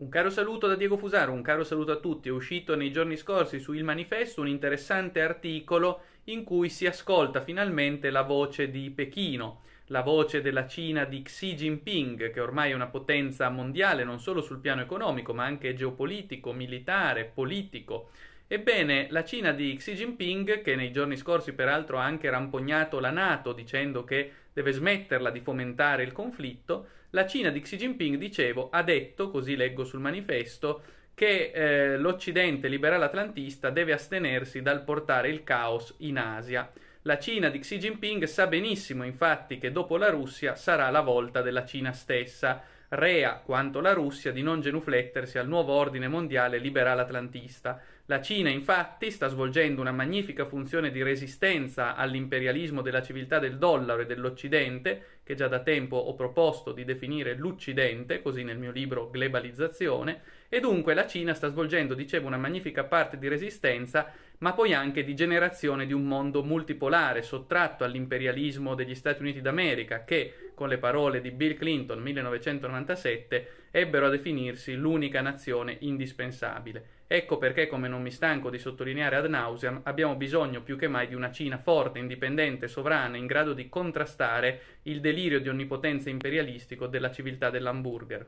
Un caro saluto da Diego Fusaro, un caro saluto a tutti. È uscito nei giorni scorsi su Il Manifesto un interessante articolo in cui si ascolta finalmente la voce di Pechino, la voce della Cina di Xi Jinping, che ormai è una potenza mondiale non solo sul piano economico, ma anche geopolitico, militare, politico. Ebbene, la Cina di Xi Jinping, che nei giorni scorsi peraltro ha anche rampognato la Nato dicendo che deve smetterla di fomentare il conflitto, la Cina di Xi Jinping, dicevo, ha detto, così leggo sul manifesto, che eh, l'Occidente liberale atlantista deve astenersi dal portare il caos in Asia. La Cina di Xi Jinping sa benissimo infatti che dopo la Russia sarà la volta della Cina stessa rea quanto la Russia di non genuflettersi al nuovo ordine mondiale liberale atlantista. La Cina infatti sta svolgendo una magnifica funzione di resistenza all'imperialismo della civiltà del dollaro e dell'Occidente, che già da tempo ho proposto di definire l'Occidente, così nel mio libro Globalizzazione, e dunque la Cina sta svolgendo, dicevo, una magnifica parte di resistenza, ma poi anche di generazione di un mondo multipolare, sottratto all'imperialismo degli Stati Uniti d'America, che con le parole di Bill Clinton 1997, ebbero a definirsi l'unica nazione indispensabile. Ecco perché, come non mi stanco di sottolineare ad nauseam, abbiamo bisogno più che mai di una Cina forte, indipendente, sovrana, in grado di contrastare il delirio di onnipotenza imperialistico della civiltà dell'hamburger.